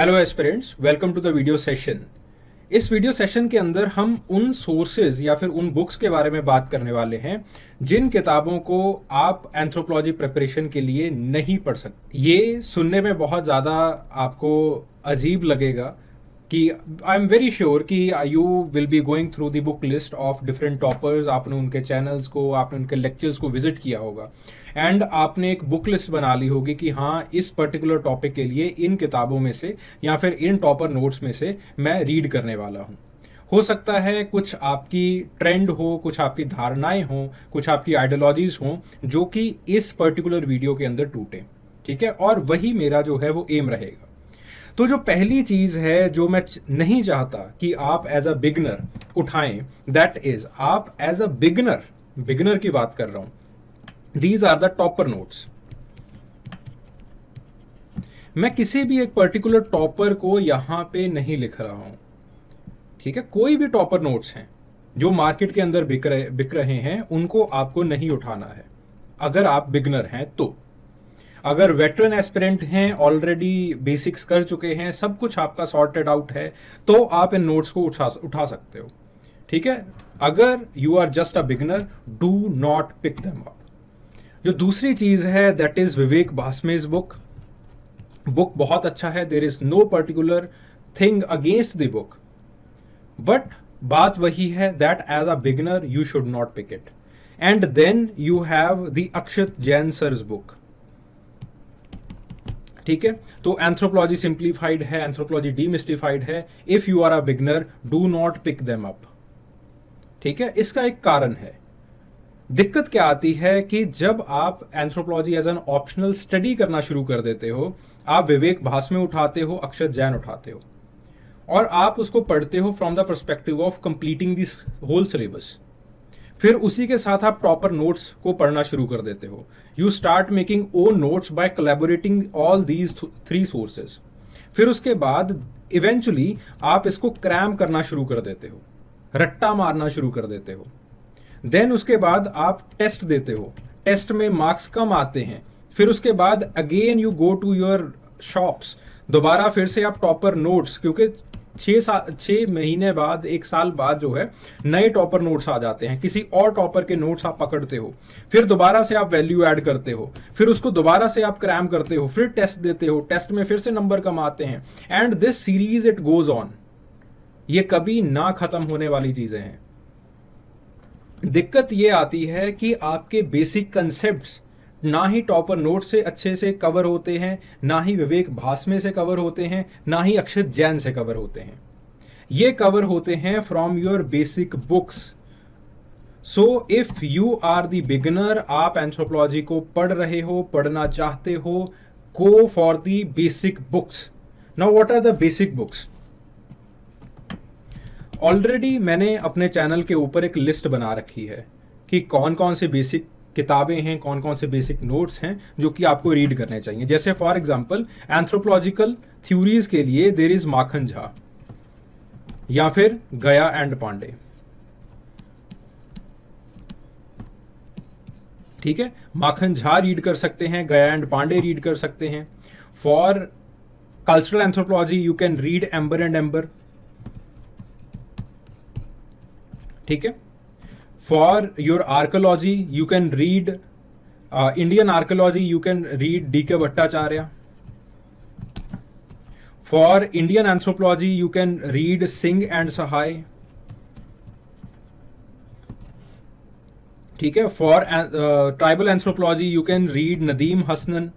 hello aspirants welcome to the video session इस video session के अंदर हम उन सोर्सेज या फिर उन बुक्स के बारे में बात करने वाले हैं जिन किताबों को आप एंथ्रोपोलॉजी प्रिपरेशन के लिए नहीं पढ़ सकते ये सुनने में बहुत ज़्यादा आपको अजीब लगेगा कि आई एम वेरी श्योर कि you will be going through the book list of different toppers आपने उनके चैनल्स को आपने उनके लेक्चर्स को विजिट किया होगा एंड आपने एक बुक लिस्ट बना ली होगी कि हाँ इस पर्टिकुलर टॉपिक के लिए इन किताबों में से या फिर इन टॉपर नोट्स में से मैं रीड करने वाला हूँ हो सकता है कुछ आपकी ट्रेंड हो कुछ आपकी धारणाएं हों कुछ आपकी आइडियोलॉजीज हों जो कि इस पर्टिकुलर वीडियो के अंदर टूटे ठीक है और वही मेरा जो है वो एम रहेगा तो जो पहली चीज़ है जो मैं नहीं चाहता कि आप एज अ बिगनर उठाएं दैट इज़ आप एज अ बिगनर बिगनर की बात कर रहा हूं these are the topper notes मैं किसी भी एक पर्टिकुलर टॉपर को यहां पे नहीं लिख रहा हूं ठीक है कोई भी टॉपर नोट्स हैं जो मार्केट के अंदर बिक रहे बिक रहे हैं उनको आपको नहीं उठाना है अगर आप बिगनर हैं तो अगर वेटरन एस्पिरेंट हैं ऑलरेडी बेसिक्स कर चुके हैं सब कुछ आपका सॉर्टेड आउट है तो आप इन नोट्स को उठा उठा सकते हो ठीक है अगर you are just a beginner do not pick them up जो दूसरी चीज़ है that is Vivek Bhasme's book book बहुत अच्छा है there is no particular thing against the book but बात वही है that as a beginner you should not pick it and then you have the Akshat Jain sir's book ठीक है तो एंथ्रोपोलॉजी सिंप्लीफाइड है एंथ्रोपोलॉजी डीमिस्टिफाइड है if you are a beginner do not pick them up ठीक है इसका एक कारण है दिक्कत क्या आती है कि जब आप anthropology as an optional study करना शुरू कर देते हो आप विवेक में उठाते हो अक्षर जैन उठाते हो और आप उसको पढ़ते हो from the perspective of completing this whole syllabus फिर उसी के साथ आप प्रॉपर नोट्स को पढ़ना शुरू कर देते हो you start making uh notes by collaborating all these three sources फिर उसके बाद इवेंचुअली आप इसको क्रैम करना शुरू कर देते हो रट्टा मारना शुरू कर देते हो देन उसके बाद आप टेस्ट देते हो टेस्ट में मार्क्स कम आते हैं फिर उसके बाद again you go to your shops दोबारा फिर से आप प्रॉपर नोट्स क्योंकि छः साल छः महीने बाद एक साल बाद जो है नए टॉपर नोट्स आ जाते हैं किसी और टॉपर के नोट्स आप पकड़ते हो फिर दोबारा से आप वैल्यू ऐड करते हो फिर उसको दोबारा से आप क्रैम करते हो फिर टेस्ट देते हो टेस्ट में फिर से नंबर कमाते हैं and this series it goes on ये कभी ना खत्म होने वाली चीज़ें हैं दिक्कत ये आती है कि आपके बेसिक कंसेप्ट ना ही टॉपर नोट से अच्छे से कवर होते हैं ना ही विवेक भास्मे से कवर होते हैं ना ही अक्षत जैन से कवर होते हैं ये कवर होते हैं from your basic books so if you are the beginner आप एंथ्रोपोलॉजी को पढ़ रहे हो पढ़ना चाहते हो go for the basic books now what are the basic books already मैंने अपने चैनल के ऊपर एक लिस्ट बना रखी है कि कौन कौन से बेसिक किताबें हैं कौन कौन से बेसिक नोट्स हैं जो कि आपको रीड करने चाहिए जैसे फॉर एग्जाम्पल एंथ्रोपोलॉजिकल थ्यूरीज के लिए देर इज माखन झा या फिर गया एंड पांडे ठीक है माखन झा रीड कर सकते हैं गया एंड पांडे रीड कर सकते हैं for cultural anthropology you can read Ember and Ember ठीक है for your archaeology you can read Indian archaeology you can read D K Bhattacharya for Indian anthropology you can read Singh and Sahay ठीक है for tribal anthropology you can read Nadeem Hasnain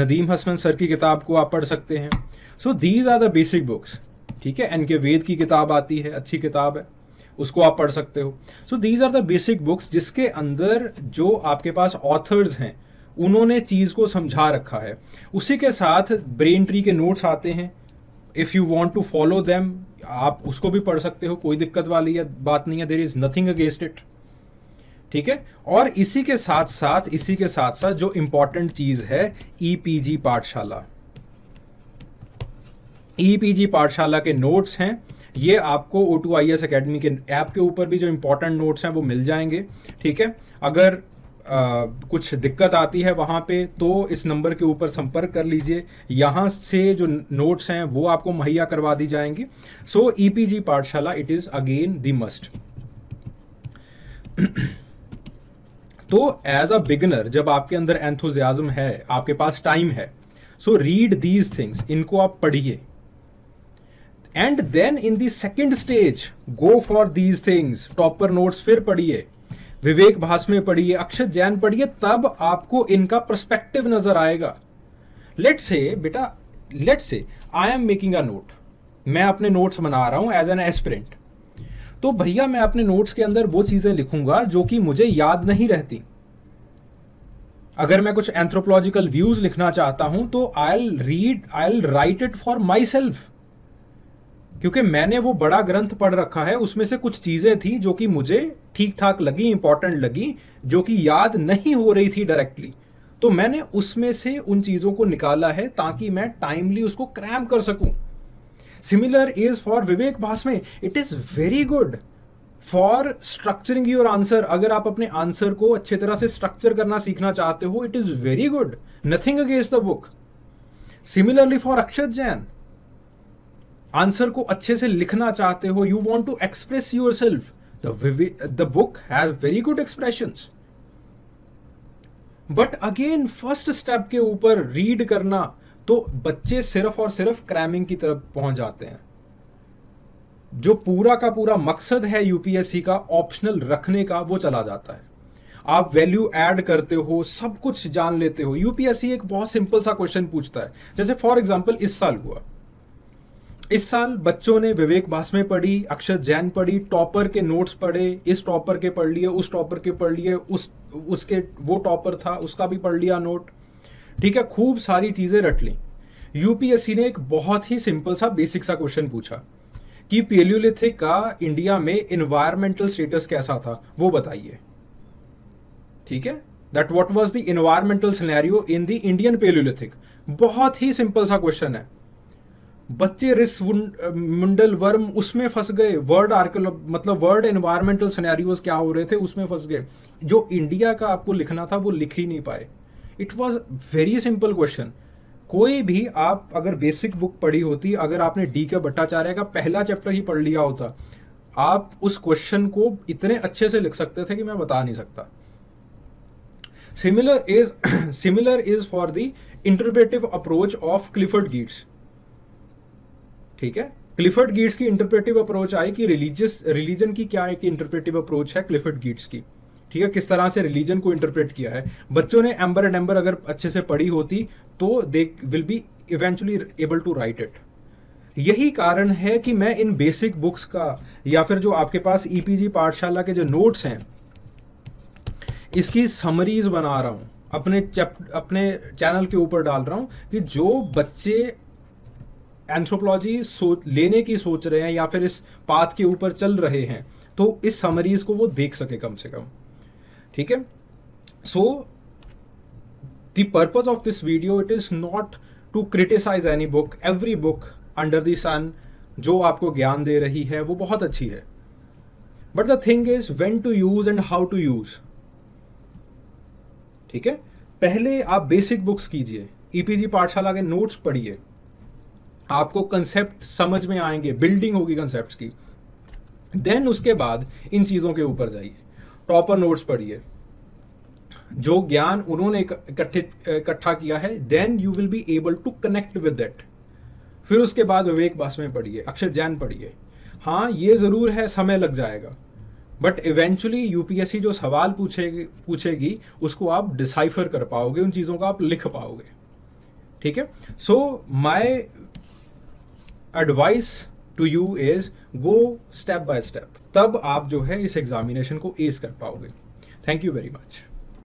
Nadeem Hasnain sir की किताब को आप पढ़ सकते हैं so these are the basic books ठीक है एनके वेद की किताब आती है अच्छी किताब है उसको आप पढ़ सकते हो so these are the basic books जिसके अंदर जो आपके पास ऑथर्स हैं उन्होंने चीज़ को समझा रखा है उसी के साथ ब्रेन ट्री के नोट्स आते हैं if you want to follow them आप उसको भी पढ़ सकते हो कोई दिक्कत वाली या बात नहीं है there is nothing against it ठीक है और इसी के साथ साथ इसी के साथ साथ जो इंपॉर्टेंट चीज़ है EPG e Pathshala EPG e Pathshala के नोट्स हैं ये आपको O two I S academy के ऐप के ऊपर भी जो इंपॉर्टेंट नोट्स हैं वो मिल जाएंगे ठीक है अगर आ, कुछ दिक्कत आती है वहाँ पे तो इस नंबर के ऊपर संपर्क कर लीजिए यहाँ से जो नोट्स हैं वो आपको मुहैया करवा दी जाएंगी सो ई P G Pathshala it is again the must तो एज अ बिगनर जब आपके अंदर एंथोजियाजम है आपके पास टाइम है सो रीड दीज थिंग्स इनको आप पढ़िए and then in the second stage go for these things topper notes फिर पढ़िए विवेक में पढ़िए अक्षत जैन पढ़िए तब आपको इनका परस्पेक्टिव नजर आएगा लेट से बेटा लेट से I am making a note मैं अपने नोट्स बना रहा हूं एज एन एस्पिरेंट तो भैया मैं अपने नोट्स के अंदर वो चीज़ें लिखूंगा जो कि मुझे याद नहीं रहती अगर मैं कुछ एंथ्रोपोलॉजिकल व्यूज लिखना चाहता हूं तो I'll read I'll write it for myself क्योंकि मैंने वो बड़ा ग्रंथ पढ़ रखा है उसमें से कुछ चीज़ें थी जो कि मुझे ठीक ठाक लगी इंपॉर्टेंट लगी जो कि याद नहीं हो रही थी डायरेक्टली तो मैंने उसमें से उन चीज़ों को निकाला है ताकि मैं टाइमली उसको क्रैम कर सकूं similar is for Vivek Bhasme it is very good for structuring your answer अगर आप अपने आंसर को अच्छे तरह से स्ट्रक्चर करना सीखना चाहते हो it is very good nothing against the book similarly for Akshat Jain answer को अच्छे से लिखना चाहते हो you want to express yourself the book has very good expression but again first step के ऊपर रीड करना तो बच्चे सिर्फ और सिर्फ क्रैमिंग की तरफ पहुंच जाते हैं जो पूरा का पूरा मकसद है यूपीएससी का ऑप्शनल रखने का वो चला जाता है आप वैल्यू ऐड करते हो सब कुछ जान लेते हो यूपीएससी एक बहुत सिंपल सा क्वेश्चन पूछता है जैसे फॉर एग्जाम्पल इस साल हुआ इस साल बच्चों ने विवेक भास्मे पढ़ी अक्षर जैन पढ़ी टॉपर के नोट्स पढ़े इस टॉपर के पढ़ लिए उस टॉपर के पढ़ लिए उस उसके वो टॉपर था उसका भी पढ़ लिया नोट ठीक है खूब सारी चीज़ें रट ली यूपीएससी ने एक बहुत ही सिंपल सा बेसिक सा क्वेश्चन पूछा कि पेलियोलिथिक का इंडिया में इन्वायरमेंटल स्टेटस कैसा था वो बताइए ठीक है that what was the environmental scenario in the Indian paleolithic बहुत ही सिंपल सा क्वेश्चन है बच्चे रिस मुंडल वर्म उसमें फंस गए वर्ल्ड आर्कियो मतलब वर्ल्ड एनवायरमेंटल सिनेरियोज क्या हो रहे थे उसमें फंस गए जो इंडिया का आपको लिखना था वो लिख ही नहीं पाए it was very simple question कोई भी आप अगर बेसिक बुक पढ़ी होती अगर आपने डी के भट्टाचार्य का पहला चैप्टर ही पढ़ लिया होता आप उस क्वेश्चन को इतने अच्छे से लिख सकते थे कि मैं बता नहीं सकता similar is similar is for the interpretive approach of Clifford Geertz ठीक है क्लिफर्ड गीट्स की इंटरप्रेटिव अप्रोच आई कि रिलीजियस रिलीजन की क्या एक इंटरप्रेटिव अप्रोच है क्लिफर्ड गीट्स की ठीक है किस तरह से रिलीजन को इंटरप्रेट किया है बच्चों ने एम्बर एंड एम्बर अगर अच्छे से पढ़ी होती तो they will be eventually able to write it यही कारण है कि मैं इन बेसिक बुक्स का या फिर जो आपके पास ईपीजी e पाठशाला के जो नोट्स हैं इसकी समरीज बना रहा हूं अपने अपने चैनल के ऊपर डाल रहा हूं कि जो बच्चे एंथ्रोपोलॉजी सोच लेने की सोच रहे हैं या फिर इस पाथ के ऊपर चल रहे हैं तो इस समरीज को वो देख सके कम से कम ठीक है so the purpose of this video it is not to criticise any book every book under under the जो आपको ज्ञान दे रही है वो बहुत अच्छी है but the thing is when to use and how to use ठीक है पहले आप बेसिक बुक्स कीजिए ईपीजी e पाठशाला के नोट्स पढ़िए आपको कंसेप्ट समझ में आएंगे बिल्डिंग होगी कंसेप्ट की देन उसके बाद इन चीज़ों के ऊपर जाइए टॉपर नोट्स पढ़िए जो ज्ञान उन्होंने इकट्ठित इकट्ठा किया है then you will be able to connect with that फिर उसके बाद विवेक में पढ़िए अक्षर जैन पढ़िए हाँ ये ज़रूर है समय लग जाएगा बट इवेंचुअली यूपीएससी जो सवाल पूछेगी पूछेगी उसको आप डिसाइफर कर पाओगे उन चीज़ों का आप लिख पाओगे ठीक है so my advice to you is go step by step तब आप जो है इस एग्जामिनेशन को एस कर पाओगे थैंक यू वेरी मच